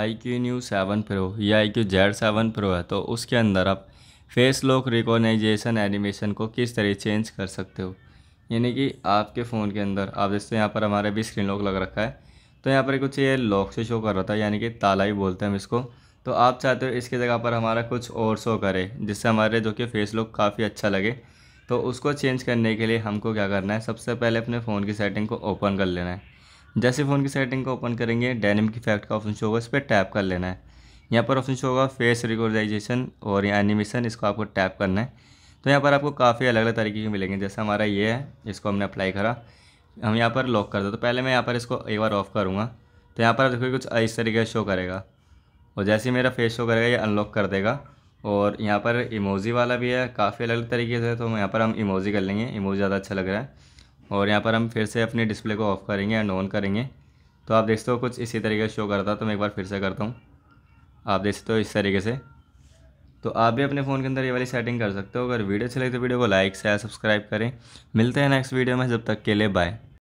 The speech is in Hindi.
आई क्यू न्यू सेवन प्रो या I Q Z seven pro है तो उसके अंदर आप फेस लॉक रिकॉग्नाइजेशन एनिमेशन को किस तरह चेंज कर सकते हो यानी कि आपके फ़ोन के अंदर आप जैसे यहाँ पर हमारे भी स्क्रीन लॉक लग रखा है तो यहाँ पर कुछ ये लॉक से शो कर रहा था यानी कि ताला ही बोलते हैं हम इसको तो आप चाहते हो इसके जगह पर हमारा कुछ और शो करे जिससे हमारे जो कि फेस लुक काफ़ी अच्छा लगे तो उसको चेंज करने के लिए हमको क्या करना है सबसे पहले अपने फ़ोन की सेटिंग को ओपन कर लेना है जैसे फ़ोन की सेटिंग को ओपन करेंगे डायनेमिक इफेक्ट का ऑप्शन शो होगा इस पर टैप कर लेना है यहाँ पर ऑप्शन शो होगा फेस रिकॉर्डाइजेशन और या एनिमेशन इसको आपको टैप करना है तो यहाँ पर आपको काफ़ी अलग अलग तरीके के मिलेंगे जैसे हमारा ये है इसको हमने अप्लाई करा हम यहाँ पर लॉक कर दो तो पहले मैं यहाँ पर इसको एक बार ऑफ़ करूँगा तो यहाँ पर देखो कुछ इस तरीके से शो करेगा और जैसे ही मेरा फेस शो करेगा ये अनलॉक कर देगा और यहाँ पर इमोजी वाला भी है काफ़ी अलग अलग तरीके से तो यहाँ पर हम इमोजी कर लेंगे इमोजी ज़्यादा अच्छा लग रहा है और यहाँ पर हम फिर से अपने डिस्प्ले को ऑफ़ करेंगे एंड ऑन करेंगे तो आप देख सकते हो कुछ इसी तरीके से शो करता है तो मैं एक बार फिर से करता हूँ आप देख सकते हो इस तरीके से तो आप भी अपने फ़ोन के अंदर ये वाली सेटिंग कर सकते हो अगर वीडियो अच्छी लगे तो वीडियो को लाइक शेयर सब्सक्राइब करें मिलते हैं नेक्स्ट वीडियो में जब तक के लिए बाय